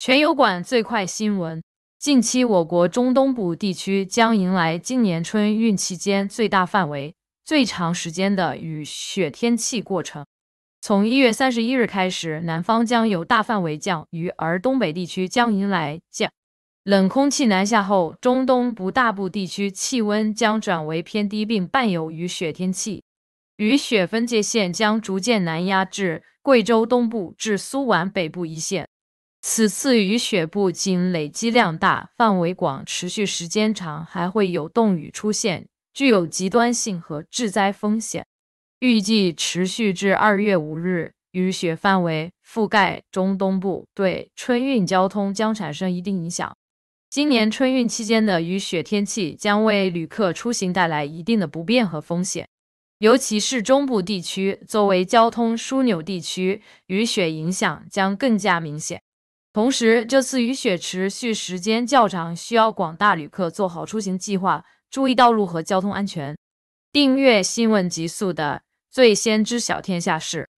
全油管最快新闻：近期我国中东部地区将迎来今年春运期间最大范围、最长时间的雨雪天气过程。从一月三十一日开始，南方将有大范围降雨，而东北地区将迎来降冷空气南下后，中东部大部地区气温将转为偏低，并伴有雨雪天气。雨雪分界线将逐渐南压至贵州东部至苏皖北部一线。此次雨雪不仅累积量大、范围广、持续时间长，还会有冻雨出现，具有极端性和致灾风险。预计持续至二月五日，雨雪范围覆盖中东部，对春运交通将产生一定影响。今年春运期间的雨雪天气将为旅客出行带来一定的不便和风险，尤其是中部地区作为交通枢纽地区，雨雪影响将更加明显。同时，这次雨雪持续时间较长，需要广大旅客做好出行计划，注意道路和交通安全。订阅新闻极速的，最先知晓天下事。